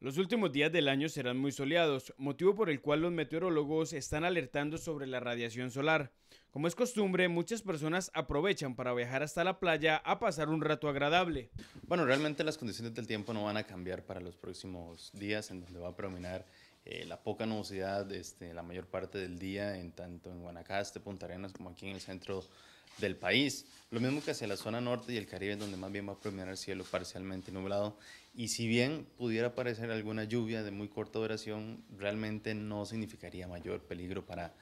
Los últimos días del año serán muy soleados, motivo por el cual los meteorólogos están alertando sobre la radiación solar. Como es costumbre, muchas personas aprovechan para viajar hasta la playa a pasar un rato agradable. Bueno, realmente las condiciones del tiempo no van a cambiar para los próximos días, en donde va a predominar eh, la poca nubosidad este, la mayor parte del día, en tanto en Guanacaste, Punta Arenas, como aquí en el centro del país. Lo mismo que hacia la zona norte y el Caribe, donde más bien va a predominar el cielo parcialmente nublado. Y si bien pudiera aparecer alguna lluvia de muy corta duración, realmente no significaría mayor peligro para,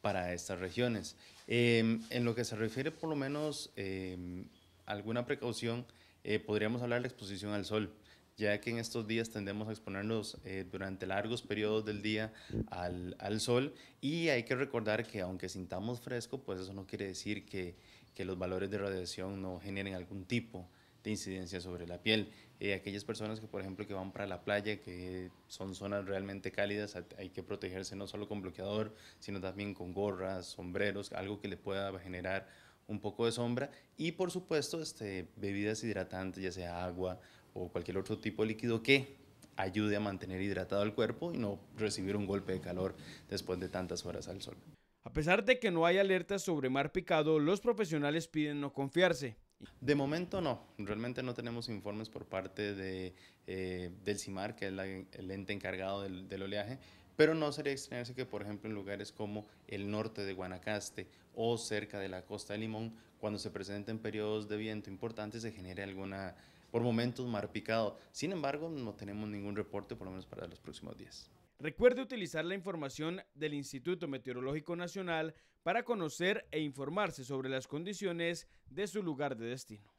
para estas regiones. Em, en lo que se refiere por lo menos eh, alguna precaución, eh, podríamos hablar de la exposición al sol ya que en estos días tendemos a exponernos eh, durante largos periodos del día al, sol y hay que recordar que aunque sintamos fresco, pues eso no quiere decir que, los valores de radiación no generen algún tipo de incidencia sobre la piel. Eh, aquellas personas que, por ejemplo, que van para la playa, que son zonas realmente cálidas, hay que protegerse no solo con bloqueador, sino también con gorras, sombreros, algo que le pueda generar un poco de sombra y por supuesto este, bebidas hidratantes, ya sea agua o cualquier otro tipo de líquido que ayude a mantener hidratado el cuerpo y no recibir un golpe de calor después de tantas horas al sol. A pesar de que no hay alertas sobre mar picado, los profesionales piden no confiarse. De momento no, realmente no tenemos informes por parte de, eh, del CIMAR, que es el ente encargado del, oleaje, pero no sería extrañarse que, por ejemplo, en lugares como el norte de Guanacaste o cerca de la costa de Limón, cuando se presenten periodos de viento importantes, se genere alguna, por momentos mar picado. Sin embargo, no tenemos ningún reporte, por lo menos para los próximos días. Recuerde utilizar la información del Instituto Meteorológico Nacional para conocer e informarse sobre las condiciones de su lugar de destino.